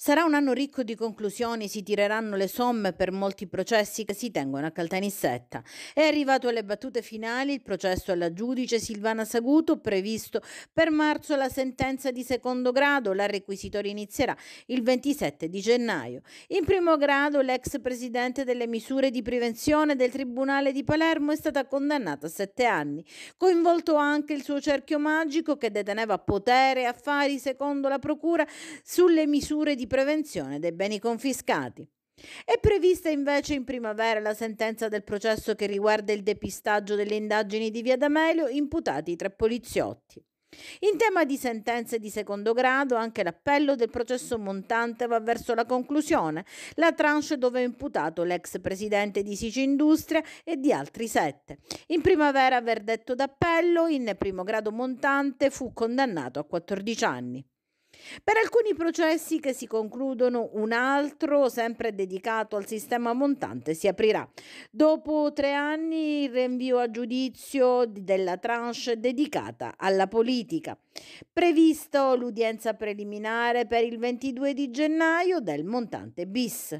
Sarà un anno ricco di conclusioni, si tireranno le somme per molti processi che si tengono a Caltanissetta. È arrivato alle battute finali il processo alla giudice Silvana Saguto, previsto per marzo la sentenza di secondo grado, la requisitoria inizierà il 27 di gennaio. In primo grado l'ex presidente delle misure di prevenzione del Tribunale di Palermo è stata condannata a sette anni, coinvolto anche il suo cerchio magico che deteneva potere e affari, secondo la Procura, sulle misure di prevenzione dei beni confiscati. È prevista invece in primavera la sentenza del processo che riguarda il depistaggio delle indagini di Via D'Amelio imputati tre poliziotti. In tema di sentenze di secondo grado, anche l'appello del processo montante va verso la conclusione, la tranche dove è imputato l'ex presidente di Sici Industria e di altri sette. In primavera verdetto d'appello, in primo grado montante, fu condannato a 14 anni. Per alcuni processi che si concludono, un altro, sempre dedicato al sistema montante, si aprirà. Dopo tre anni il rinvio a giudizio della tranche dedicata alla politica. Previsto l'udienza preliminare per il 22 di gennaio del montante bis.